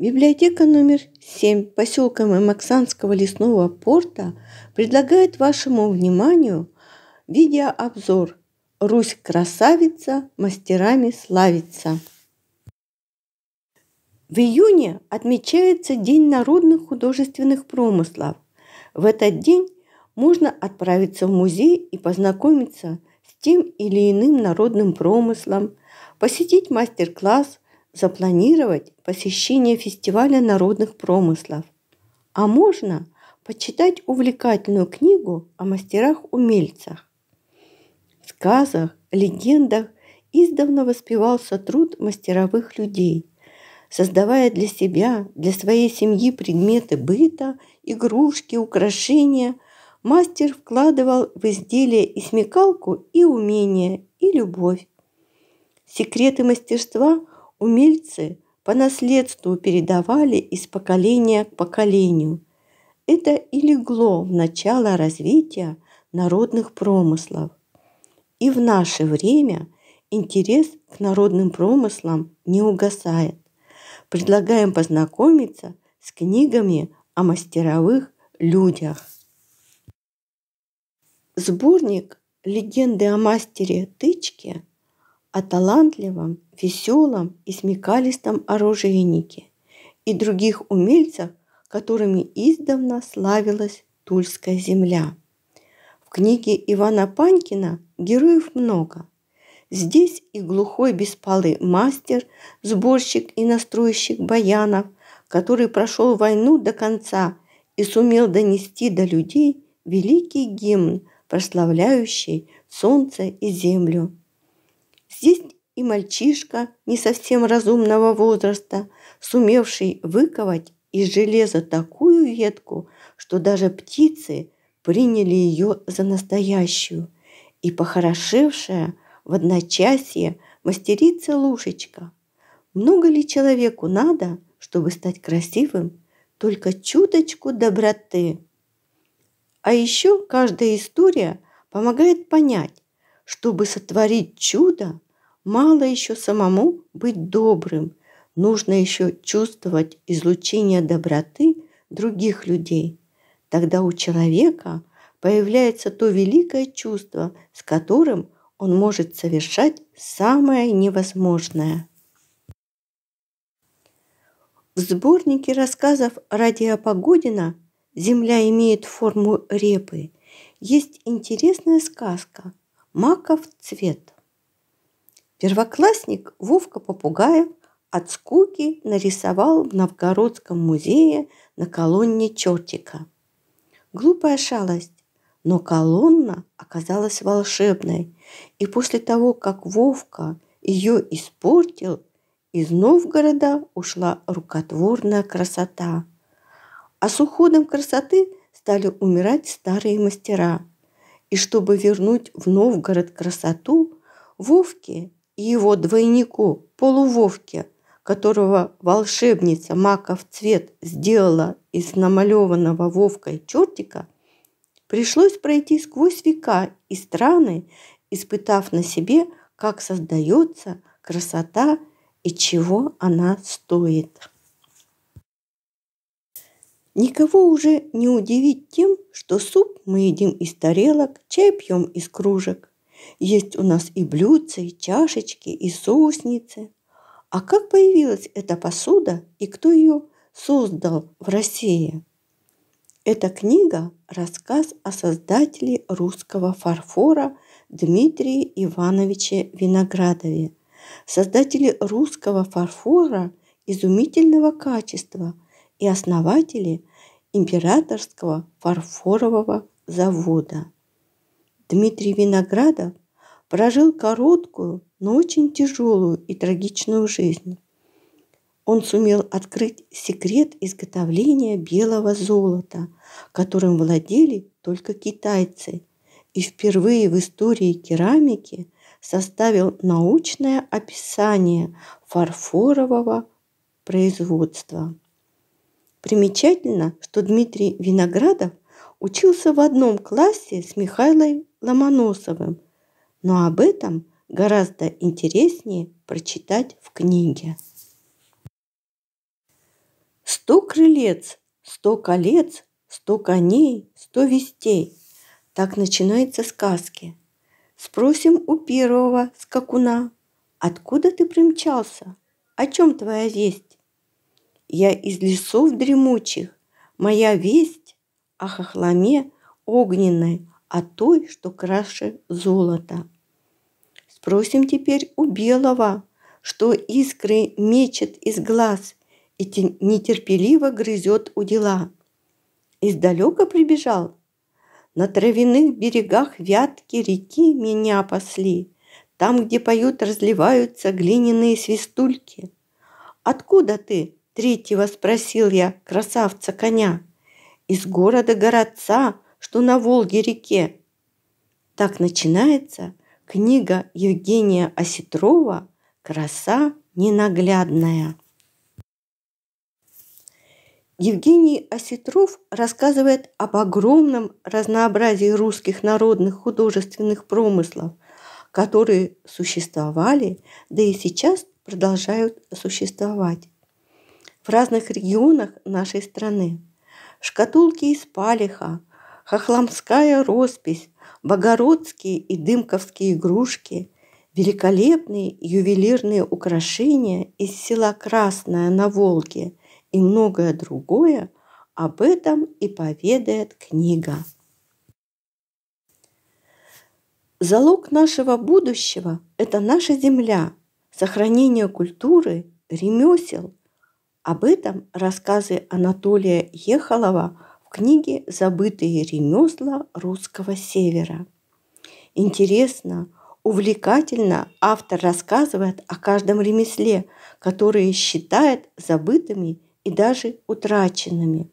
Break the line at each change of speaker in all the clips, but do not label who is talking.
Библиотека номер 7 поселка Мамаксанского лесного порта предлагает вашему вниманию видеообзор «Русь красавица, мастерами славится». В июне отмечается День народных художественных промыслов. В этот день можно отправиться в музей и познакомиться с тем или иным народным промыслом, посетить мастер-класс запланировать посещение фестиваля народных промыслов. А можно почитать увлекательную книгу о мастерах-умельцах. В сказах, легендах издавна воспевался труд мастеровых людей, создавая для себя, для своей семьи предметы быта, игрушки, украшения. Мастер вкладывал в изделие и смекалку, и умение, и любовь. Секреты мастерства – умельцы по наследству передавали из поколения к поколению. Это и легло в начало развития народных промыслов. И в наше время интерес к народным промыслам не угасает. Предлагаем познакомиться с книгами о мастеровых людях. Сборник «Легенды о мастере тычки» о талантливом, веселом и смекалистом оружейнике и других умельцах, которыми издавна славилась Тульская земля. В книге Ивана Панькина героев много. Здесь и глухой беспалый мастер, сборщик и настройщик баянов, который прошел войну до конца и сумел донести до людей великий гимн, прославляющий солнце и землю – Здесь и мальчишка не совсем разумного возраста, сумевший выковать из железа такую ветку, что даже птицы приняли ее за настоящую, и похорошевшая в одночасье мастерица-лушечка. Много ли человеку надо, чтобы стать красивым, только чуточку доброты? А еще каждая история помогает понять, чтобы сотворить чудо, Мало еще самому быть добрым. Нужно еще чувствовать излучение доброты других людей. Тогда у человека появляется то великое чувство, с которым он может совершать самое невозможное. В сборнике рассказов Радия Погодина «Земля имеет форму репы» есть интересная сказка «Маков цвет». Первоклассник Вовка Попугаев от скуки нарисовал в Новгородском музее на колонне чертика. Глупая шалость, но колонна оказалась волшебной, и после того, как Вовка ее испортил, из Новгорода ушла рукотворная красота. А с уходом красоты стали умирать старые мастера. И чтобы вернуть в Новгород красоту, Вовке и его двойнику, полувовке, которого волшебница Маков Цвет сделала из намалеванного Вовкой чертика, пришлось пройти сквозь века и страны, испытав на себе, как создается красота и чего она стоит. Никого уже не удивить тем, что суп мы едим из тарелок, чай пьем из кружек. Есть у нас и блюдцы, и чашечки, и соусницы. А как появилась эта посуда и кто ее создал в России? Эта книга – рассказ о создателе русского фарфора Дмитрии Ивановиче Виноградове, создателе русского фарфора изумительного качества и основателе императорского фарфорового завода. Дмитрий Виноградов прожил короткую, но очень тяжелую и трагичную жизнь. Он сумел открыть секрет изготовления белого золота, которым владели только китайцы, и впервые в истории керамики составил научное описание фарфорового производства. Примечательно, что Дмитрий Виноградов учился в одном классе с Михаилом Ломоносовым, но об этом гораздо интереснее прочитать в книге. Сто крылец, сто колец, сто коней, сто вестей. Так начинаются сказки. Спросим у первого скакуна, откуда ты примчался? О чем твоя весть? Я из лесов дремучих, моя весть о хохломе огненной, а той, что краше золота. Спросим теперь у белого, что искры мечет из глаз и нетерпеливо грызет у дела. Издалека прибежал? На травяных берегах вятки реки меня пасли, там, где поют, разливаются глиняные свистульки. «Откуда ты?» – третьего спросил я красавца коня. «Из города городца, что на Волге-реке. Так начинается книга Евгения Осетрова «Краса ненаглядная». Евгений Осетров рассказывает об огромном разнообразии русских народных художественных промыслов, которые существовали, да и сейчас продолжают существовать в разных регионах нашей страны. Шкатулки из палиха, хохломская роспись, богородские и дымковские игрушки, великолепные ювелирные украшения из села Красное на Волге и многое другое, об этом и поведает книга. Залог нашего будущего – это наша земля, сохранение культуры, ремесел. Об этом рассказы Анатолия Ехалова – книге «Забытые ремесла русского севера». Интересно, увлекательно автор рассказывает о каждом ремесле, которые считает забытыми и даже утраченными.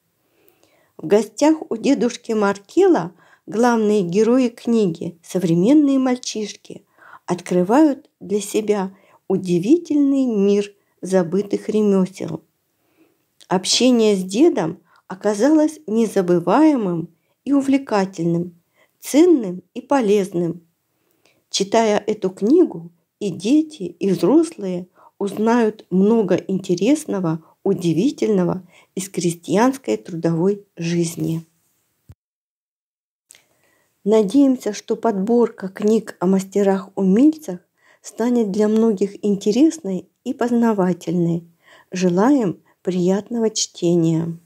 В гостях у дедушки Маркела главные герои книги, современные мальчишки, открывают для себя удивительный мир забытых ремесел. Общение с дедом – оказалось незабываемым и увлекательным, ценным и полезным. Читая эту книгу, и дети, и взрослые узнают много интересного, удивительного из крестьянской трудовой жизни. Надеемся, что подборка книг о мастерах-умельцах станет для многих интересной и познавательной. Желаем приятного чтения!